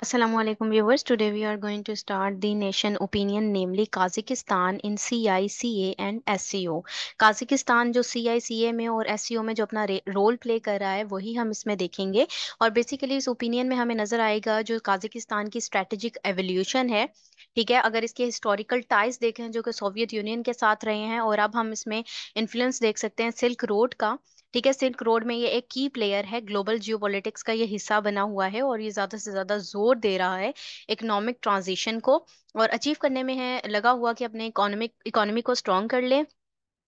Assalamualaikum viewers. Today we are going to start the nation opinion namely Kazakhstan in CICA and SCO. Kazakhstan जो CICA में और SCO में जो अपना role play कर रहा है वही हम इसमें देखेंगे और बेसिकली इस ओपिनियन में हमें नजर आएगा जो काजाकिस्तान की स्ट्रेटेजिक एवोल्यूशन है ठीक है अगर इसके हिस्टोरिकल टाइज देखें जो कि सोवियत यूनियन के साथ रहे हैं और अब हम इसमें इन्फ्लुएंस देख सकते हैं सिल्क रोड का ठीक है सिल्क रोड में ये एक की प्लेयर है ग्लोबल जियो का ये हिस्सा बना हुआ है और ये ज़्यादा से ज़्यादा जोर दे रहा है इकोनॉमिक ट्रांजिशन को और अचीव करने में है लगा हुआ कि अपने इकोनॉमिक इकोनॉमी को स्ट्रॉन्ग कर ले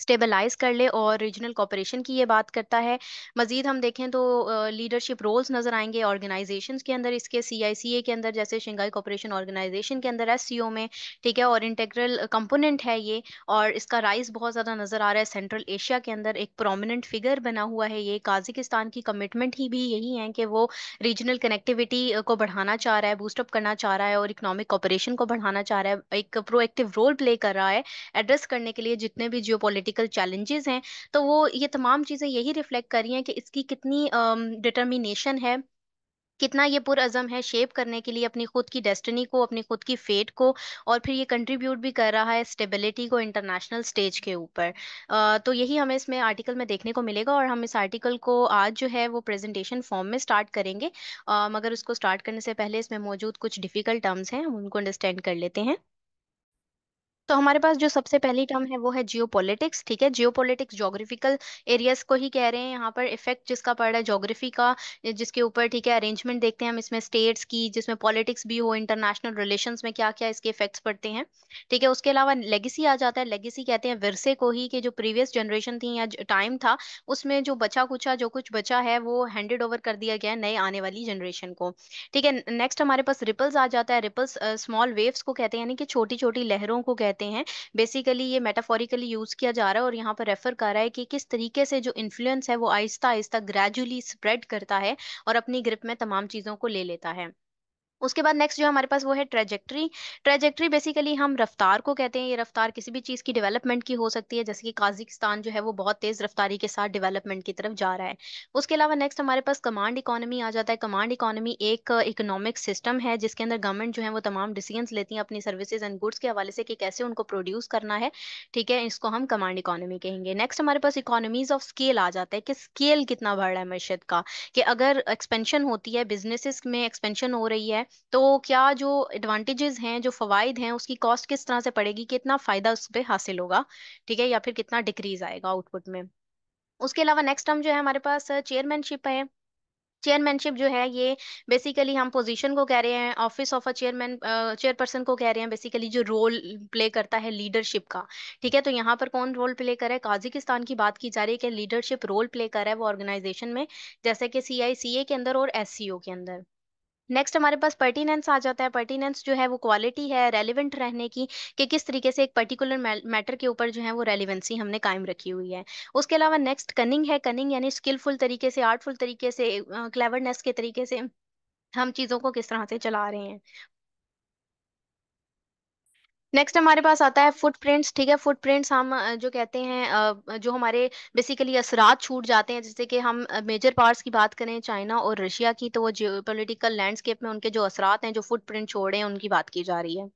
स्टेबलाइज कर ले और रीजनल कॉपरेशन की ये बात करता है मजीद हम देखें तो लीडरशिप रोल्स नजर आएंगे ऑर्गेनाइजेशन के अंदर इसके सी आई सी ए के अंदर जैसे शंघाई कॉपरेशन ऑर्गेनाइजेशन के अंदर एस सी ओ में ठीक है और इंटेग्रल कंपोनेंट है ये और इसका राइज बहुत ज़्यादा नज़र आ रहा है सेंट्रल एशिया के अंदर एक प्रोमिनेंट फिगर बना हुआ है ये काजिकिस्तान की कमिटमेंट ही भी यही है कि वो रीजनल कनेक्टिविटी को बढ़ाना चाह रहा है बूस्टअप करना चाह रहा है और इकनॉमिक कॉपरेशन को बढ़ाना चाह रहा है एक प्रोएक्टिव रोल प्ले कर रहा है एड्रेस करने के लिए जितने भी जियो पॉलिटिकल चैलेंजेस हैं तो वो ये तमाम चीज़ें यही रिफ्लेक्ट कर रही हैं कि इसकी कितनी डिटर्मिनेशन है कितना ये पुरज़म है शेप करने के लिए अपनी खुद की डेस्टिनी को अपनी खुद की फेट को और फिर ये कंट्रीब्यूट भी कर रहा है स्टेबिलिटी को इंटरनेशनल स्टेज के ऊपर तो यही हमें इसमें आर्टिकल में देखने को मिलेगा और हम इस आर्टिकल को आज जो है वो प्रेजेंटेशन फॉर्म में स्टार्ट करेंगे मगर उसको स्टार्ट करने से पहले इसमें मौजूद कुछ डिफ़िकल्ट टर्म्स हैं हम उनको अंडरस्टैंड कर लेते हैं तो हमारे पास जो सबसे पहली टर्म है वो है जियोपॉलिटिक्स ठीक है जियोपॉलिटिक्स ज्योग्राफिकल एरियाज को ही कह रहे हैं यहाँ पर इफेक्ट जिसका पड़ रहा है ज्योग्राफी का जिसके ऊपर ठीक है अरेंजमेंट देखते हैं हम इसमें स्टेट्स की जिसमें पॉलिटिक्स भी हो इंटरनेशनल रिलेशन में क्या क्या इसके इफेक्ट्स पड़ते हैं ठीक है उसके अलावा लेगेसी आ जाता है लेगेसी कहते हैं विरसे को ही कि जो प्रीवियस जनरेशन थी या टाइम था उसमें जो बचा कुचा जो कुछ बचा है वो हैंडेड ओवर कर दिया गया है नए आने वाली जनरेशन को ठीक है नेक्स्ट हमारे पास रिपल्स आ जाता है रिपल्स स्मॉल वेव्स को कहते हैं यानी कि छोटी छोटी लहरों को कहते कहते हैं बेसिकली ये मेटाफोरिकली यूज किया जा रहा है और यहाँ पर रेफर कर रहा है कि किस तरीके से जो इन्फ्लुएंस है वो आहिस्ता आहिस्ता ग्रेजुअली स्प्रेड करता है और अपनी ग्रिप में तमाम चीज़ों को ले लेता है उसके बाद नेक्स्ट जो हमारे पास वो है ट्रेजेक्ट्री ट्रेजेक्ट्री बेसिकली हम रफ्तार को कहते हैं ये रफ्तार किसी भी चीज़ की डेवलपमेंट की हो सकती है जैसे कि काजिकिस्तान जो है वो बहुत तेज़ रफ्तारी के साथ डेवलपमेंट की तरफ जा रहा है उसके अलावा नेक्स्ट हमारे पास कमांड इकोनॉमी आ जाता है कमांड इकोनॉमी एक इकोनॉमिक सिस्टम है जिसके अंदर गवर्नमेंट जो है वो तमाम डिसीजन लेती है अपनी सर्विसेज एंड गुड्स के हवाले से कि कैसे उनको प्रोड्यूस करना है ठीक है इसको हम कमांड इकोनॉमी कहेंगे नेक्स्ट हमारे पास इकोनॉमीज ऑफ स्केल आ जाता है कि स्केल कितना बढ़ रहा है मशद का कि अगर एक्सपेंशन होती है बिजनेसिस में एक्सपेंशन हो रही है तो क्या जो एडवांटेजेस हैं जो फवायद हैं उसकी कॉस्ट किस तरह से पड़ेगी कितना फायदा उस पर हासिल होगा ठीक है या फिर कितना डिक्रीज आएगा आउटपुट में उसके अलावा नेक्स्ट टर्म जो है हमारे पास चेयरमैनशिप है चेयरमैनशिप जो है ये बेसिकली हम पोजीशन को कह रहे हैं office of a chairman chairperson को कह रहे हैं बेसिकली जो रोल प्ले करता है लीडरशिप का ठीक है तो यहाँ पर कौन रोल प्ले करे काजिकिस्तान की बात की जा रही है कि लीडरशिप रोल प्ले कर रहा है वो ऑर्गेनाइजेशन में जैसे कि सी के अंदर और एस के अंदर नेक्स्ट हमारे पास पर्टिनेंस आ जाता है पर्टिनेंस जो है वो क्वालिटी है रेलिवेंट रहने की कि किस तरीके से एक पर्टिकुलर मैटर के ऊपर जो है वो रेलिवेंसी हमने कायम रखी हुई है उसके अलावा नेक्स्ट कनिंग है कनिंग यानी स्किलफुल तरीके से आर्टफुल तरीके से क्लेवरनेस के तरीके से हम चीज़ों को किस तरह से चला रहे हैं नेक्स्ट हमारे पास आता है फुटप्रिंट्स ठीक है फुटप्रिंट्स हम जो कहते हैं जो हमारे बेसिकली असरात छूट जाते हैं जैसे कि हम मेजर पार्ट्स की बात करें चाइना और रशिया की तो वो जियो पोलिटिकल लैंडस्केप में उनके जो असरात हैं जो फुटप्रिंट छोड़े हैं उनकी बात की जा रही है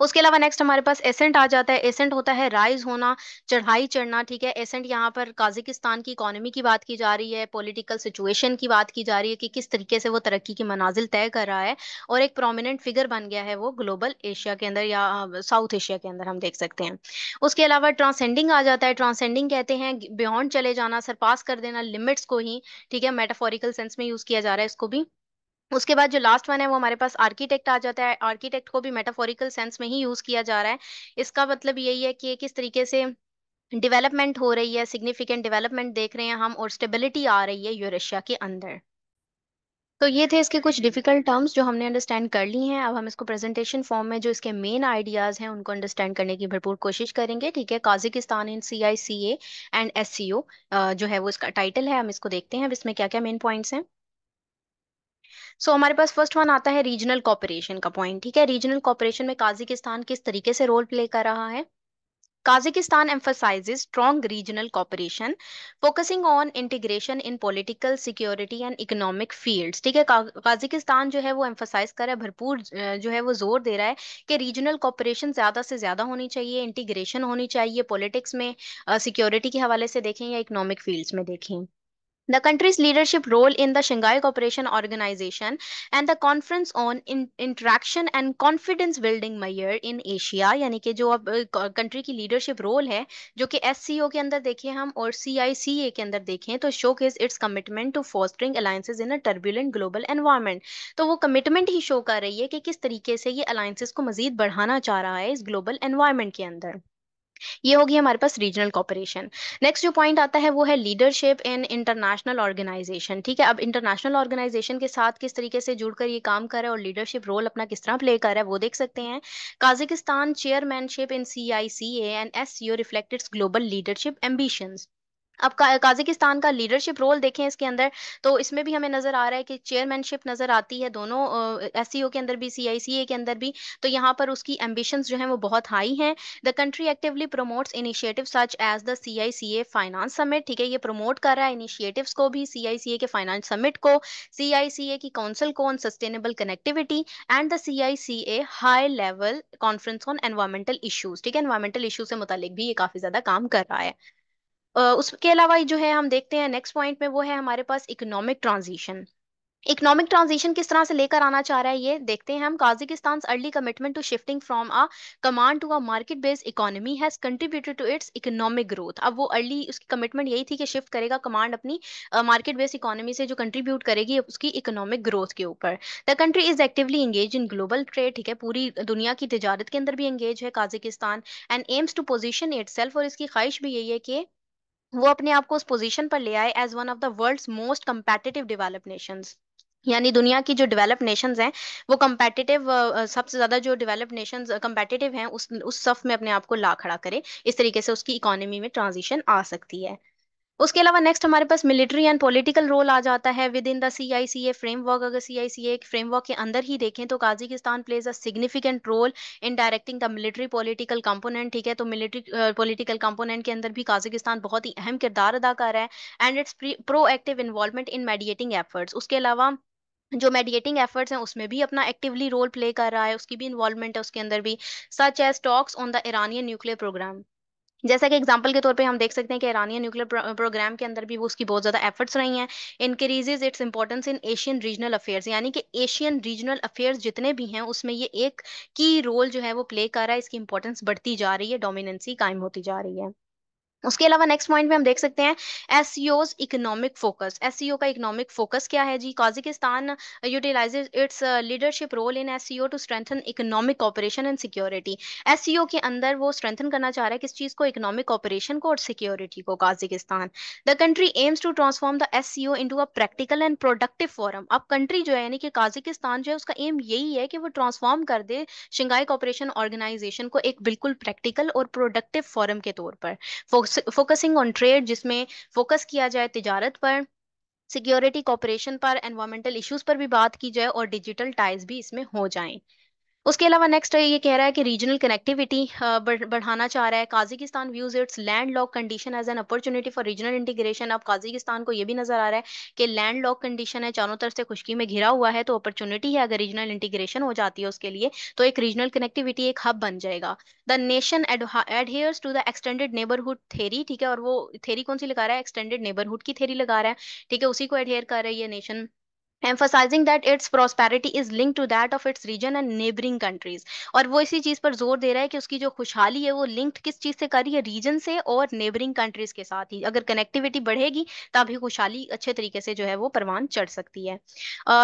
उसके अलावा नेक्स्ट हमारे पास एसेंट आ जाता है एसेंट होता है राइज होना चढ़ाई चढ़ना ठीक है एसेंट यहाँ पर काजिकिस्तान की इकोनॉमी की बात की जा रही है पॉलिटिकल सिचुएशन की बात की जा रही है कि किस तरीके से वो तरक्की के मनाजिल तय कर रहा है और एक प्रोमिनेंट फिगर बन गया है वो ग्लोबल एशिया के अंदर या साउथ एशिया के अंदर हम देख सकते हैं उसके अलावा ट्रांसेंडिंग आ जाता है ट्रांसेंडिंग कहते हैं बियॉन्ड चले जाना सरपास कर देना लिमिट्स को ही ठीक है मेटाफोरिकल सेंस में यूज किया जा रहा है इसको भी उसके बाद जो लास्ट वन है वो हमारे पास आर्किटेक्ट आ जाता है आर्किटेक्ट को भी मेटाफोरिकल सेंस में ही यूज किया जा रहा है इसका मतलब यही है कि किस तरीके से डेवलपमेंट हो रही है सिग्निफिकेंट डेवलपमेंट देख रहे हैं हम और स्टेबिलिटी आ रही है यूरेशिया के अंदर तो ये थे इसके कुछ डिफिकल्ट टर्म्स जो हमने अंडरस्टैंड कर ली हैं अब हम इसको प्रेजेंटेशन फॉर्म में जो इसके मेन आइडियाज हैं उनको अंडरस्टैंड करने की भरपूर कोशिश करेंगे ठीक है Kazakhstan in C I C A and S C O जो है वो इसका टाइटल है हम इसको देखते हैं अब इसमें क्या क्या मेन पॉइंट्स हैं सो so, हमारे पास फर्स्ट वन आता है रीजनल कॉपरेशन का पॉइंट ठीक है रीजनल कॉपरेशन में काजिकिस्तान किस तरीके से रोल प्ले कर रहा है Kazakhstan emphasizes strong regional cooperation focusing on integration in political security and economic fields ठीक है काजिकिस्तान जो है वो एम्फोसाइज कर रहा है भरपूर जो है वो जोर दे रहा है कि रीजनल कॉपरेशन ज्यादा से ज्यादा होनी चाहिए इंटीग्रेशन होनी चाहिए पॉलिटिक्स में सिक्योरिटी uh, के हवाले से देखें या इकोनॉमिक फील्ड्स में देखें the country's leadership role in the Shanghai Cooperation Organization and the Conference on in, Interaction and Confidence Building Mayor in Asia यानी कि जो अब कंट्री की लीडरशिप रोल है जो कि एस के अंदर देखें हम और सी के अंदर देखें तो showcases its commitment to fostering alliances in a turbulent global environment तो वो कमिटमेंट ही शो कर रही है कि किस तरीके से ये अलायंसेज को मजीद बढ़ाना चाह रहा है इस ग्लोबल एनवायरमेंट के अंदर ये होगी हमारे पास रीजनल कॉपरेशन नेक्स्ट जो पॉइंट आता है वो है लीडरशिप इन इंटरनेशनल ऑर्गेनाइजेशन ठीक है अब इंटरनेशनल ऑर्गेनाइजेशन के साथ किस तरीके से जुड़कर ये काम कर रहा है और लीडरशिप रोल अपना किस तरह प्ले कर रहा है वो देख सकते हैं Kazakhstan chairmanship in C I C and S U reflected global leadership ambitions अब का, काजिकिस्तान का लीडरशिप रोल देखें इसके अंदर तो इसमें भी हमें नज़र आ रहा है कि चेयरमैनशिप नज़र आती है दोनों एस के अंदर भी सी के अंदर भी तो यहाँ पर उसकी एम्बिशंस जो हैं वो बहुत हाई हैं the country actively promotes initiative such as the C finance summit ठीक है ये प्रमोट कर रहा है इनिशिएटिव्स को भी सी के फाइनेंस समिट को सी की काउंसिल को on sustainable connectivity and the C high level conference on environmental issues ठीक है एनवायरमेंटल इशू से मुतालिक भी ये काफ़ी ज़्यादा काम कर रहा है उसके अलावा जो है हम देखते हैं नेक्स्ट पॉइंट में वो है हमारे पास इकोनॉमिक ट्रांजिशन इकोनॉमिक ट्रांजिशन किस तरह से लेकर आना चाह रहा है ये देखते हैं हम Kazakhstan early commitment to shifting from a command to a market based economy has contributed to its economic growth अब वो अर्ली उसकी कमिटमेंट यही थी कि शिफ्ट करेगा कमांड अपनी मार्केट बेस्ड इकोनॉमी से जो कंट्रीब्यूट करेगी उसकी इकोनॉमिक ग्रोथ के ऊपर the country is actively engage in global trade ठीक है पूरी दुनिया की तजारत के अंदर भी एंगेज है Kazakhstan and aims to position it और इसकी ख्वाहिश भी यही है कि वो अपने आप को उस पोजीशन पर ले आए as one of the world's most competitive develop nations यानी दुनिया की जो डेवलप नेशंस हैं वो कम्पेटिटिव सबसे ज़्यादा जो डेवलप नेशंस कम्पेटिटिव हैं उस उस सफ में अपने आप को ला खड़ा करे इस तरीके से उसकी इकोनॉमी में ट्रांजिशन आ सकती है उसके अलावा नेक्स्ट हमारे पास मिलिट्री एंड पॉलिटिकल रोल आ जाता है within the C I C A framework अगर C I C A framework के अंदर ही देखें तो Kazakhstan plays a significant role in directing the military political component ठीक है तो मिलिट्री पॉलिटिकल कंपोनेंट के अंदर भी काजिकिस्तान बहुत ही अहम किरदार अदा कर रहा है and its proactive involvement in mediating efforts उसके अलावा जो मेडिएटिंग एफर्ट्स हैं उसमें भी अपना एक्टिवली रोल प्ले कर रहा है उसकी भी इन्वॉल्वमेंट है उसके अंदर भी such as talks on the Iranian nuclear programme जैसा कि एग्जांपल के तौर पे हम देख सकते हैं कि ईरानिया न्यूक्लियर प्रोग्राम के अंदर भी वो उसकी बहुत ज़्यादा एफर्ट्स रही हैं increases its importance in Asian regional affairs यानी कि एशियन रीजनल अफेयर्स जितने भी हैं उसमें ये एक की रोल जो है वो प्ले कर रहा है इसकी इंपॉर्टेंस बढ़ती जा रही है डोमिनेंसी कायम होती जा रही है उसके अलावा नेक्स्ट पॉइंट में हम देख सकते हैं एस इकोनॉमिक फोकस एस का इकोनॉमिक फोकस क्या है जी Kazakhstan utilise its leadership role in S to strengthen economic operation and security S के अंदर वो स्ट्रेंथन करना चाह रहा है किस चीज़ को इकोनॉमिक ऑपरेशन को और सिक्योरिटी को Kazakhstan the country aims to transform the S C O into a practical and productive forum अब कंट्री जो है यानी कि काजिकिस्तान जो है उसका एम यही है कि वो ट्रांसफॉर्म कर दे शिंगाई कॉपरेशन ऑर्गेनाइजेशन को एक बिल्कुल प्रैक्टिकल और प्रोडक्टिव फॉरम के तौर पर फोकस फोकसिंग ऑन ट्रेड जिसमें फोकस किया जाए तजारत पर सिक्योरिटी कॉपरेशन पर एनवायरमेंटल इश्यूज पर भी बात की जाए और डिजिटल टाइज भी इसमें हो जाएं उसके अलावा नेक्स्ट ये कह रहा है कि रीजनल कनेक्टिविटी बढ़ाना चाह रहा है Kazakhstan views its landlocked condition as an opportunity for regional integration अब काजिकिस्तान को ये भी नजर आ रहा है कि लैंड लॉक कंडीशन है चारों तरफ से खुशकी में घिरा हुआ है तो अपॉर्चुनिटी है अगर रीजनल इंटीग्रेशन हो जाती है उसके लिए तो एक रीजनल कनेक्टिविटी एक हब बन जाएगा the nation adheres to the extended neighbourhood theory ठीक है और वो थेरी कौन सी लगा रहा है एक्सटेंडेड नेबरहुड की थेरी लगा रहा है ठीक है उसी को एडहेयर कर रही है nation emphasising that its prosperity is link to that of its region and neighbouring countries और वो इसी चीज़ पर जोर दे रहा है कि उसकी जो खुशहाली है वो लिंक किस चीज़ से करी है रीजन से और नेबरिंग कंट्रीज के साथ ही अगर कनेक्टिविटी बढ़ेगी तभी खुशहाली अच्छे तरीके से जो है वो परवान चढ़ सकती है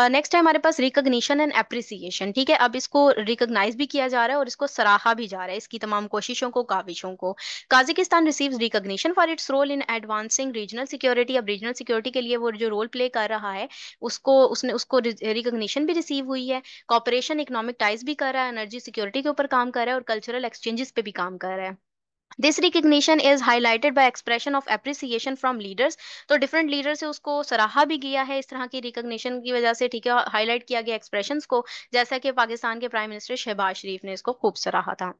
नेक्स्ट uh, है हमारे पास रिकोगनीशन एंड अप्रिसिएशन ठीक है अब इसको रिकोगनाइज भी किया जा रहा है और इसको सराहा भी जा रहा है इसकी तमाम कोशिशों को काविशों को Kazakhstan receive recognition for its role in advancing regional security अब रीजनल सिक्योरिटी के लिए वो जो रोल प्ले कर रहा है उसको उसने उसको रिकोगशन भी रिसीव हुई है कॉपरेशन इकोनॉमिक टाइज भी कर रहा है एनर्जी सिक्योरिटी के ऊपर काम कर रहा है और कल्चरल एक्सचेंजेस पे भी काम कर रहा है this recognition is highlighted by expression of appreciation from leaders तो डिफरेंट लीडर से उसको सराहा भी गया है इस तरह की रिकग्निशन की वजह से ठीक है हाईलाइट किया गया एक्सप्रेशन को जैसा कि पाकिस्तान के प्राइम मिनिस्टर शहबाज शरीफ ने इसको खूब सराहा था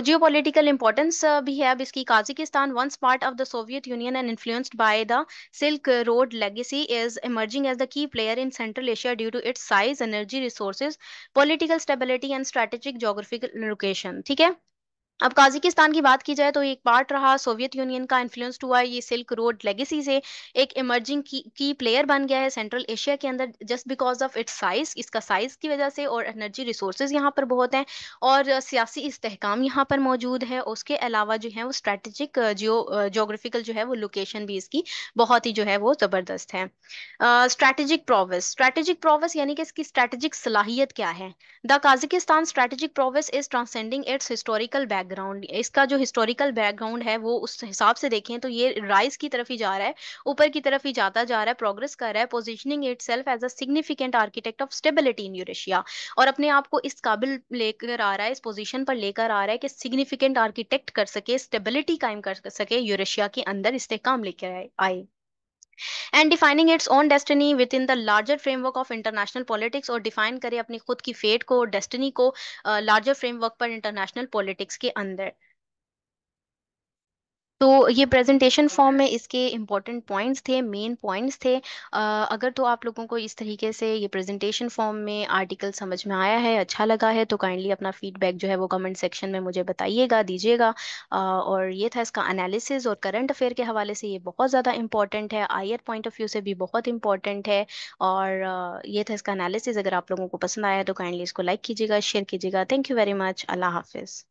जियो पोलिटिकल इंपॉर्टेंस भी है अब इसकी Kazakhstan once part of the Soviet Union and influenced by the Silk Road legacy is emerging as the key player in Central Asia due to its size energy resources political stability and strategic geographical location ठीक है अब काजिकिस्तान की बात की जाए तो एक part रहा सोवियत यूनियन का इन्फ्लुएंस्ड हुआ है ये सिल्क रोड लेगेसी से एक इमर्जिंग की, की प्लेयर बन गया है सेंट्रल एशिया के अंदर just because of its size इसका साइज की वजह से और एनर्जी रिसोर्सेज यहाँ पर बहुत हैं और सियासी इस्तेकाम यहाँ पर मौजूद है उसके अलावा जो है वो स्ट्रेटेजिक जियो जोग्राफिकल जो है वो लोकेशन भी इसकी बहुत ही जो है वो ज़बरदस्त है स्ट्रेटेजिक प्रोवेस स्ट्रेटेजिक प्रोवेस यानी कि इसकी स्ट्रेटेजिक सलाहियत क्या है the Kazakhstan strategic prowess is transcending its historical back background इसका जो हिस्टोरिकल बैकग्राउंड है वो उस हिसाब से देखें तो ये राइज की तरफ ही जा रहा है ऊपर की तरफ ही जाता जा रहा है प्रोग्रेस कर रहा है positioning itself as a significant architect of stability in Eurasia और अपने आप को इस काबिल लेकर आ रहा है इस पोजिशन पर लेकर आ रहा है कि सिग्निफिकेंट आर्किटेक्ट कर सके स्टेबिलिटी कायम कर सके यूरेशिया के अंदर इस्तेकाम काम लेकर आए and defining its own destiny within the larger framework of international politics और डिफाइन करे अपनी खुद की फेट को डेस्टिनी को लार्जर फ्रेमवर्क पर इंटरनेशनल पॉलिटिक्स के अंदर तो ये प्रेजेंटेशन फॉर्म में इसके इम्पॉर्टेंट पॉइंट्स थे मेन पॉइंट्स थे आ, अगर तो आप लोगों को इस तरीके से ये प्रेजेंटेशन फॉर्म में आर्टिकल समझ में आया है अच्छा लगा है तो काइंडली अपना फीडबैक जो है वो कमेंट सेक्शन में मुझे बताइएगा दीजिएगा और ये था इसका एनालिसिस और करंट अफेयर के हवाले से ये बहुत ज़्यादा इंपॉर्टेंट है आई पॉइंट ऑफ व्यू से भी बहुत इंपॉर्टेंट है और ये था इसका एनालिसिस अगर आप लोगों को पसंद आया तो काइंडली इसको लाइक कीजिएगा शेयर कीजिएगा थैंक यू वेरी मच अल्लाह हाफिज़